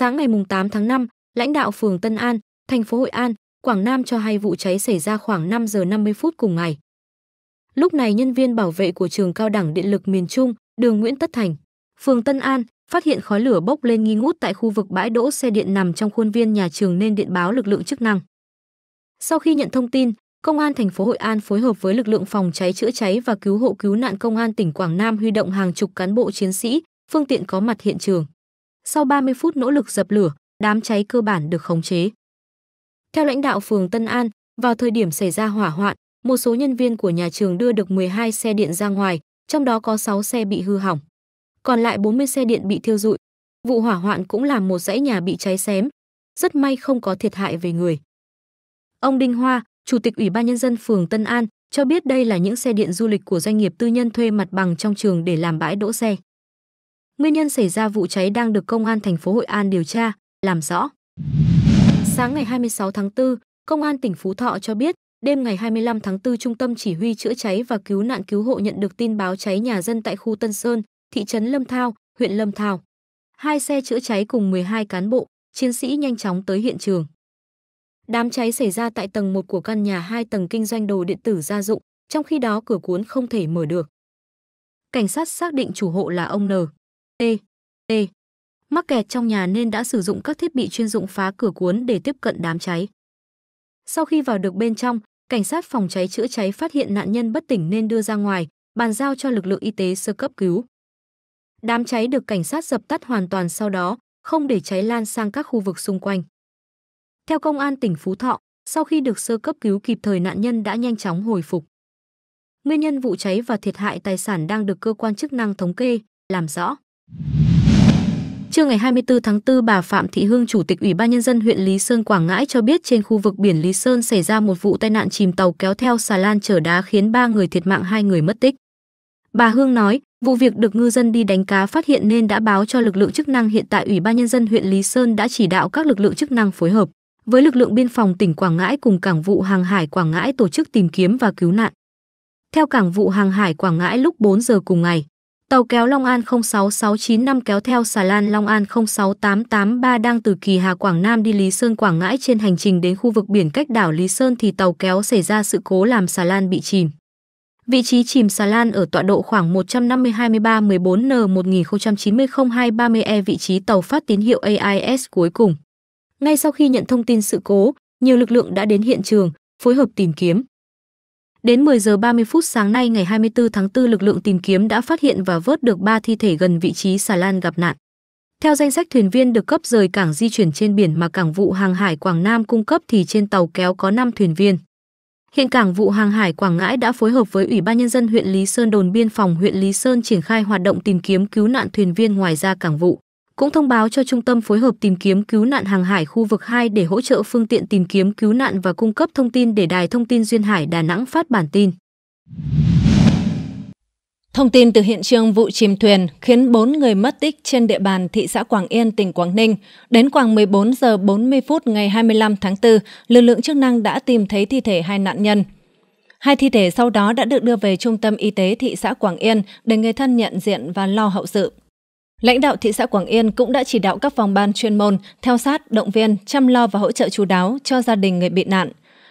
Sáng ngày 8 tháng 5, lãnh đạo phường Tân An, thành phố Hội An, Quảng Nam cho hay vụ cháy xảy ra khoảng 5 giờ 50 phút cùng ngày. Lúc này nhân viên bảo vệ của trường cao đẳng điện lực miền Trung, đường Nguyễn Tất Thành, phường Tân An, phát hiện khói lửa bốc lên nghi ngút tại khu vực bãi đỗ xe điện nằm trong khuôn viên nhà trường nên điện báo lực lượng chức năng. Sau khi nhận thông tin, Công an thành phố Hội An phối hợp với lực lượng phòng cháy chữa cháy và cứu hộ cứu nạn Công an tỉnh Quảng Nam huy động hàng chục cán bộ chiến sĩ, phương tiện có mặt hiện trường. Sau 30 phút nỗ lực dập lửa, đám cháy cơ bản được khống chế. Theo lãnh đạo phường Tân An, vào thời điểm xảy ra hỏa hoạn, một số nhân viên của nhà trường đưa được 12 xe điện ra ngoài, trong đó có 6 xe bị hư hỏng. Còn lại 40 xe điện bị thiêu rụi. Vụ hỏa hoạn cũng làm một dãy nhà bị cháy xém. Rất may không có thiệt hại về người. Ông Đinh Hoa, Chủ tịch Ủy ban Nhân dân phường Tân An, cho biết đây là những xe điện du lịch của doanh nghiệp tư nhân thuê mặt bằng trong trường để làm bãi đỗ xe. Nguyên nhân xảy ra vụ cháy đang được công an thành phố Hội An điều tra, làm rõ. Sáng ngày 26 tháng 4, công an tỉnh Phú Thọ cho biết, đêm ngày 25 tháng 4 trung tâm chỉ huy chữa cháy và cứu nạn cứu hộ nhận được tin báo cháy nhà dân tại khu Tân Sơn, thị trấn Lâm Thao, huyện Lâm Thao. Hai xe chữa cháy cùng 12 cán bộ, chiến sĩ nhanh chóng tới hiện trường. Đám cháy xảy ra tại tầng 1 của căn nhà 2 tầng kinh doanh đồ điện tử gia dụng, trong khi đó cửa cuốn không thể mở được. Cảnh sát xác định chủ hộ là ông N. T. T. Mắc kẹt trong nhà nên đã sử dụng các thiết bị chuyên dụng phá cửa cuốn để tiếp cận đám cháy. Sau khi vào được bên trong, cảnh sát phòng cháy chữa cháy phát hiện nạn nhân bất tỉnh nên đưa ra ngoài, bàn giao cho lực lượng y tế sơ cấp cứu. Đám cháy được cảnh sát dập tắt hoàn toàn sau đó, không để cháy lan sang các khu vực xung quanh. Theo công an tỉnh Phú Thọ, sau khi được sơ cấp cứu kịp thời nạn nhân đã nhanh chóng hồi phục. Nguyên nhân vụ cháy và thiệt hại tài sản đang được cơ quan chức năng thống kê, làm rõ. Trưa ngày 24 tháng 4, bà Phạm Thị Hương, Chủ tịch Ủy ban Nhân dân huyện Lý Sơn, Quảng Ngãi cho biết trên khu vực biển Lý Sơn xảy ra một vụ tai nạn chìm tàu kéo theo xà lan chở đá khiến 3 người thiệt mạng, 2 người mất tích. Bà Hương nói, vụ việc được ngư dân đi đánh cá phát hiện nên đã báo cho lực lượng chức năng hiện tại Ủy ban Nhân dân huyện Lý Sơn đã chỉ đạo các lực lượng chức năng phối hợp với lực lượng biên phòng tỉnh Quảng Ngãi cùng Cảng vụ Hàng hải Quảng Ngãi tổ chức tìm kiếm và cứu nạn. Theo Cảng vụ Hàng hải Quảng Ngãi lúc 4 giờ cùng ngày, Tàu kéo Long An 06695 kéo theo xà lan Long An 06883 đang từ Kỳ Hà Quảng Nam đi Lý Sơn Quảng Ngãi trên hành trình đến khu vực biển cách đảo Lý Sơn thì tàu kéo xảy ra sự cố làm xà lan bị chìm. Vị trí chìm xà lan ở tọa độ khoảng 152 23 14 n 1090 0230 e vị trí tàu phát tín hiệu AIS cuối cùng. Ngay sau khi nhận thông tin sự cố, nhiều lực lượng đã đến hiện trường, phối hợp tìm kiếm. Đến 10 giờ 30 phút sáng nay ngày 24 tháng 4 lực lượng tìm kiếm đã phát hiện và vớt được 3 thi thể gần vị trí xà lan gặp nạn. Theo danh sách thuyền viên được cấp rời cảng di chuyển trên biển mà cảng vụ hàng hải Quảng Nam cung cấp thì trên tàu kéo có 5 thuyền viên. Hiện cảng vụ hàng hải Quảng Ngãi đã phối hợp với Ủy ban nhân dân huyện Lý Sơn đồn biên phòng huyện Lý Sơn triển khai hoạt động tìm kiếm cứu nạn thuyền viên ngoài ra cảng vụ cũng thông báo cho Trung tâm phối hợp tìm kiếm cứu nạn hàng hải khu vực 2 để hỗ trợ phương tiện tìm kiếm cứu nạn và cung cấp thông tin để Đài Thông tin Duyên Hải Đà Nẵng phát bản tin. Thông tin từ hiện trường vụ chìm thuyền khiến 4 người mất tích trên địa bàn thị xã Quảng Yên, tỉnh Quảng Ninh. Đến khoảng 14 giờ 40 phút ngày 25 tháng 4, lực lượng chức năng đã tìm thấy thi thể hai nạn nhân. Hai thi thể sau đó đã được đưa về Trung tâm Y tế thị xã Quảng Yên để người thân nhận diện và lo hậu sự. Lãnh đạo thị xã Quảng Yên cũng đã chỉ đạo các phòng ban chuyên môn theo sát, động viên, chăm lo và hỗ trợ chú đáo cho gia đình người bị nạn.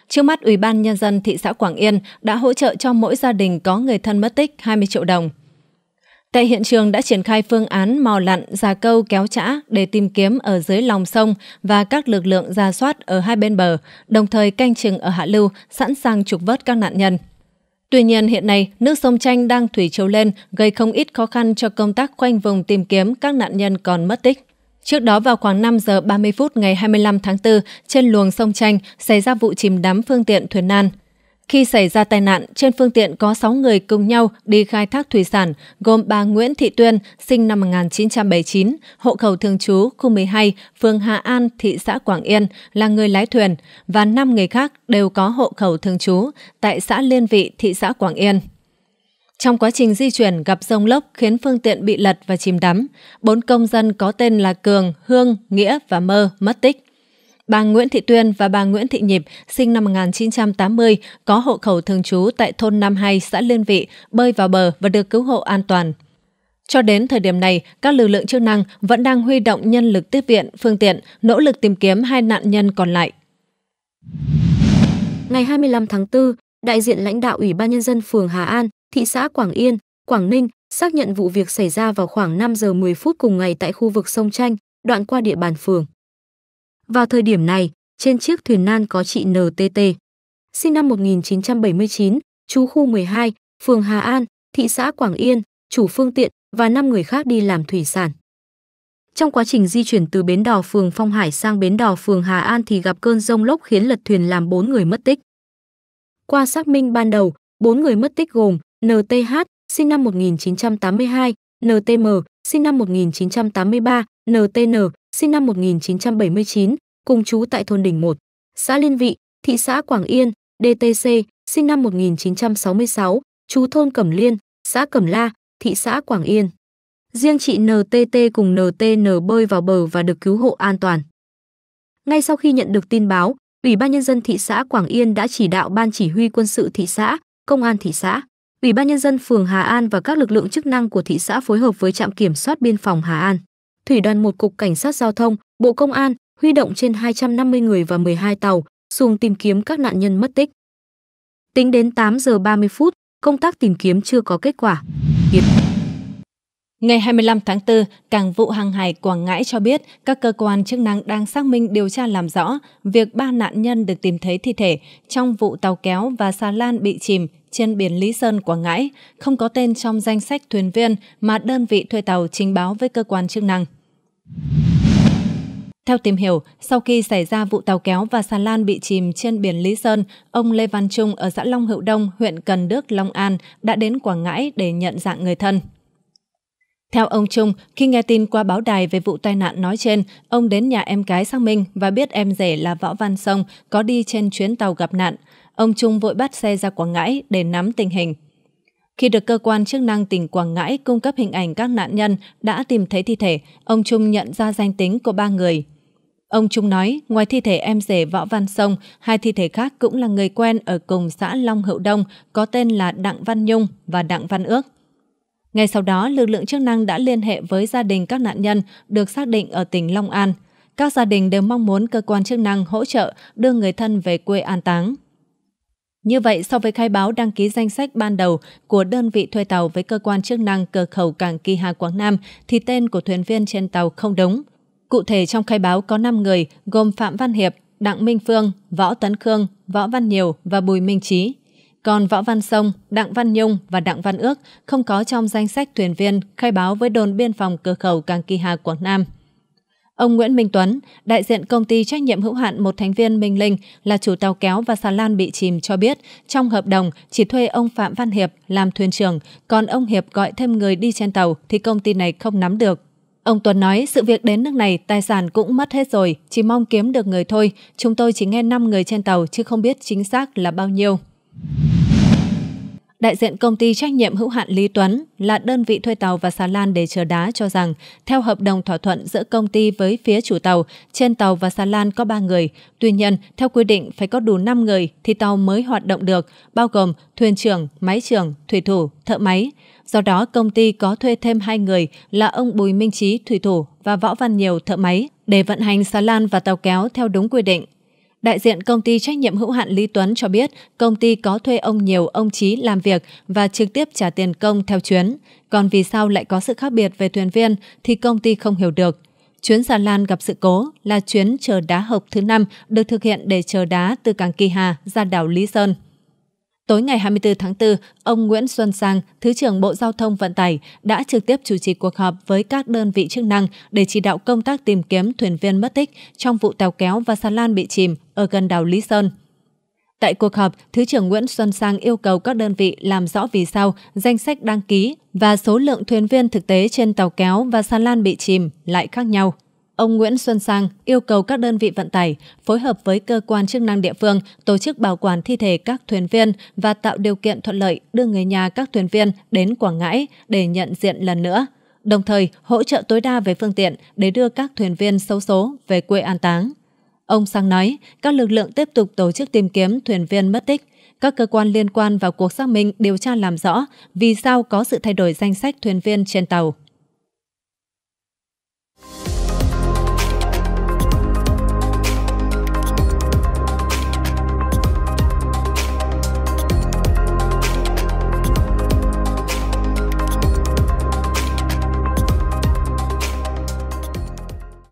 Trước mắt, Ủy ban Nhân dân thị xã Quảng Yên đã hỗ trợ cho mỗi gia đình có người thân mất tích 20 triệu đồng. Tại hiện trường đã triển khai phương án mò lặn, giả câu kéo chã để tìm kiếm ở dưới lòng sông và các lực lượng ra soát ở hai bên bờ, đồng thời canh chừng ở hạ lưu sẵn sàng trục vớt các nạn nhân. Tuy nhiên hiện nay, nước sông Chanh đang thủy chiều lên gây không ít khó khăn cho công tác khoanh vùng tìm kiếm các nạn nhân còn mất tích. Trước đó vào khoảng 5 giờ 30 phút ngày 25 tháng 4, trên luồng sông Chanh xảy ra vụ chìm đắm phương tiện thuyền nan. Khi xảy ra tai nạn, trên phương tiện có 6 người cùng nhau đi khai thác thủy sản, gồm bà Nguyễn Thị Tuyên, sinh năm 1979, hộ khẩu thường trú khu 12, phường Hà An, thị xã Quảng Yên, là người lái thuyền, và 5 người khác đều có hộ khẩu thường trú tại xã Liên Vị, thị xã Quảng Yên. Trong quá trình di chuyển gặp rông lốc khiến phương tiện bị lật và chìm đắm, bốn công dân có tên là Cường, Hương, Nghĩa và Mơ mất tích. Bà Nguyễn Thị Tuyên và bà Nguyễn Thị Nhịp, sinh năm 1980, có hộ khẩu thường trú tại thôn Nam Hai, xã Liên Vị, bơi vào bờ và được cứu hộ an toàn. Cho đến thời điểm này, các lực lượng chức năng vẫn đang huy động nhân lực tiếp viện, phương tiện, nỗ lực tìm kiếm hai nạn nhân còn lại. Ngày 25 tháng 4, đại diện lãnh đạo Ủy ban Nhân dân phường Hà An, thị xã Quảng Yên, Quảng Ninh xác nhận vụ việc xảy ra vào khoảng 5 giờ 10 phút cùng ngày tại khu vực sông Chanh, đoạn qua địa bàn phường. Vào thời điểm này, trên chiếc thuyền nan có chị NTT, sinh năm 1979, chú khu 12, phường Hà An, thị xã Quảng Yên, chủ phương tiện và 5 người khác đi làm thủy sản. Trong quá trình di chuyển từ bến đò phường Phong Hải sang bến đò phường Hà An thì gặp cơn rông lốc khiến lật thuyền làm 4 người mất tích. Qua xác minh ban đầu, 4 người mất tích gồm NTH, sinh năm 1982, NTM, sinh năm 1983, NTN, sinh năm 1979, cùng chú tại thôn Đình 1, xã Liên Vị, thị xã Quảng Yên, DTC, sinh năm 1966, chú thôn Cẩm Liên, xã Cẩm La, thị xã Quảng Yên. Riêng chị NTT cùng NTN bơi vào bờ và được cứu hộ an toàn. Ngay sau khi nhận được tin báo, Ủy ban nhân dân thị xã Quảng Yên đã chỉ đạo ban chỉ huy quân sự thị xã, công an thị xã, Ủy ban nhân dân phường Hà An và các lực lượng chức năng của thị xã phối hợp với trạm kiểm soát biên phòng Hà An thủy đoàn một cục cảnh sát giao thông, Bộ Công an huy động trên 250 người và 12 tàu, xuống tìm kiếm các nạn nhân mất tích. Tính đến 8 giờ 30 phút, công tác tìm kiếm chưa có kết quả. Ngày 25 tháng 4, Cảng vụ Hàng hải Quảng Ngãi cho biết các cơ quan chức năng đang xác minh điều tra làm rõ việc ba nạn nhân được tìm thấy thi thể trong vụ tàu kéo và xà lan bị chìm trên biển Lý Sơn, Quảng Ngãi, không có tên trong danh sách thuyền viên mà đơn vị thuê tàu trình báo với cơ quan chức năng. Theo tìm hiểu, sau khi xảy ra vụ tàu kéo và xà lan bị chìm trên biển Lý Sơn, ông Lê Văn Trung ở xã Long Hữu Đông, huyện Cần Đức, Long An đã đến Quảng Ngãi để nhận dạng người thân. Theo ông Trung, khi nghe tin qua báo đài về vụ tai nạn nói trên, ông đến nhà em gái xác minh và biết em rể là Võ Văn Sông có đi trên chuyến tàu gặp nạn. Ông Trung vội bắt xe ra Quảng Ngãi để nắm tình hình. Khi được cơ quan chức năng tỉnh Quảng Ngãi cung cấp hình ảnh các nạn nhân đã tìm thấy thi thể, ông Trung nhận ra danh tính của ba người. Ông Trung nói, ngoài thi thể em rể Võ Văn Sông, hai thi thể khác cũng là người quen ở cùng xã Long Hậu Đông có tên là Đặng Văn Nhung và Đặng Văn Ước. Ngay sau đó, lực lượng chức năng đã liên hệ với gia đình các nạn nhân được xác định ở tỉnh Long An. Các gia đình đều mong muốn cơ quan chức năng hỗ trợ đưa người thân về quê an táng. Như vậy, so với khai báo đăng ký danh sách ban đầu của đơn vị thuê tàu với cơ quan chức năng cửa khẩu cảng Kỳ Hà Quảng Nam, thì tên của thuyền viên trên tàu không đúng. Cụ thể trong khai báo có 5 người gồm Phạm Văn Hiệp, Đặng Minh Phương, Võ Tấn Khương, Võ Văn Nhiều và Bùi Minh Trí. Còn Võ Văn Sông, Đặng Văn Nhung và Đặng Văn Ước không có trong danh sách thuyền viên khai báo với đồn biên phòng cửa khẩu Càng Kỳ Hà Quảng Nam. Ông Nguyễn Minh Tuấn, đại diện công ty trách nhiệm hữu hạn một thành viên Minh Linh là chủ tàu kéo và xà lan bị chìm cho biết trong hợp đồng chỉ thuê ông Phạm Văn Hiệp làm thuyền trưởng, còn ông Hiệp gọi thêm người đi trên tàu thì công ty này không nắm được. Ông Tuấn nói sự việc đến nước này tài sản cũng mất hết rồi, chỉ mong kiếm được người thôi. Chúng tôi chỉ nghe 5 người trên tàu chứ không biết chính xác là bao nhiêu đại diện công ty trách nhiệm hữu hạn Lý Tuấn là đơn vị thuê tàu và xà lan để chờ đá cho rằng, theo hợp đồng thỏa thuận giữa công ty với phía chủ tàu, trên tàu và xà lan có 3 người. Tuy nhiên, theo quy định phải có đủ 5 người thì tàu mới hoạt động được, bao gồm thuyền trưởng, máy trưởng, thủy thủ, thợ máy. Do đó, công ty có thuê thêm hai người là ông Bùi Minh Chí thủy thủ và Võ Văn Nhiều, thợ máy để vận hành xà lan và tàu kéo theo đúng quy định. Đại diện công ty trách nhiệm hữu hạn Lý Tuấn cho biết công ty có thuê ông nhiều ông Chí làm việc và trực tiếp trả tiền công theo chuyến. Còn vì sao lại có sự khác biệt về thuyền viên thì công ty không hiểu được. Chuyến Già Lan gặp sự cố là chuyến chờ đá hộp thứ năm được thực hiện để chờ đá từ cảng Kỳ Hà ra đảo Lý Sơn. Tối ngày 24 tháng 4, ông Nguyễn Xuân Sang, Thứ trưởng Bộ Giao thông Vận tải, đã trực tiếp chủ trì cuộc họp với các đơn vị chức năng để chỉ đạo công tác tìm kiếm thuyền viên mất tích trong vụ tàu kéo và xà lan bị chìm ở gần đảo Lý Sơn. Tại cuộc họp, Thứ trưởng Nguyễn Xuân Sang yêu cầu các đơn vị làm rõ vì sao danh sách đăng ký và số lượng thuyền viên thực tế trên tàu kéo và xà lan bị chìm lại khác nhau. Ông Nguyễn Xuân Sang yêu cầu các đơn vị vận tải phối hợp với cơ quan chức năng địa phương tổ chức bảo quản thi thể các thuyền viên và tạo điều kiện thuận lợi đưa người nhà các thuyền viên đến Quảng Ngãi để nhận diện lần nữa, đồng thời hỗ trợ tối đa về phương tiện để đưa các thuyền viên xấu số về quê an táng. Ông Sang nói, các lực lượng tiếp tục tổ chức tìm kiếm thuyền viên mất tích, các cơ quan liên quan vào cuộc xác minh điều tra làm rõ vì sao có sự thay đổi danh sách thuyền viên trên tàu.